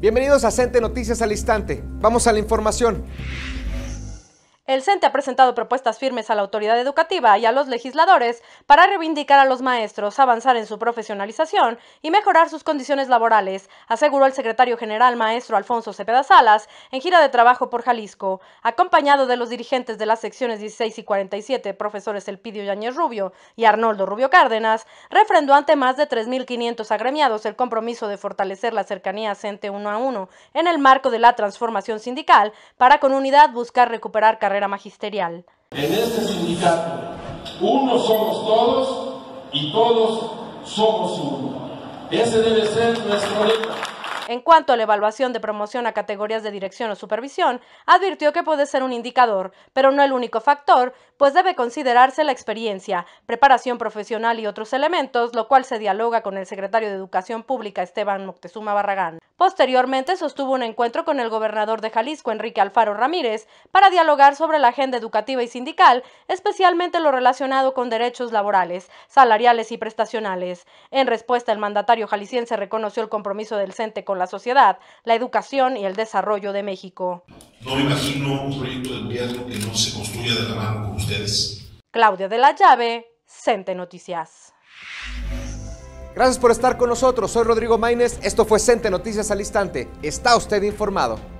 Bienvenidos a Cente Noticias al Instante. Vamos a la información. El CENTE ha presentado propuestas firmes a la autoridad educativa y a los legisladores para reivindicar a los maestros, avanzar en su profesionalización y mejorar sus condiciones laborales, aseguró el secretario general maestro Alfonso Cepeda Salas en gira de trabajo por Jalisco, acompañado de los dirigentes de las secciones 16 y 47, profesores Elpidio Yañez Rubio y Arnoldo Rubio Cárdenas, refrendó ante más de 3.500 agremiados el compromiso de fortalecer la cercanía CENTE uno a uno en el marco de la transformación sindical para con unidad buscar recuperar carreras magisterial. En este sindicato, uno somos todos y todos somos uno. Ese debe ser nuestro lema. En cuanto a la evaluación de promoción a categorías de dirección o supervisión, advirtió que puede ser un indicador, pero no el único factor, pues debe considerarse la experiencia, preparación profesional y otros elementos, lo cual se dialoga con el secretario de Educación Pública Esteban Moctezuma Barragán. Posteriormente sostuvo un encuentro con el gobernador de Jalisco, Enrique Alfaro Ramírez, para dialogar sobre la agenda educativa y sindical, especialmente lo relacionado con derechos laborales, salariales y prestacionales. En respuesta, el mandatario jalisciense reconoció el compromiso del CENTE con la sociedad, la educación y el desarrollo de México. No me imagino un proyecto de gobierno que no se construya de la mano con ustedes. Claudia de la Llave, Cente Noticias. Gracias por estar con nosotros. Soy Rodrigo Maines. Esto fue Cente Noticias al Instante. Está usted informado.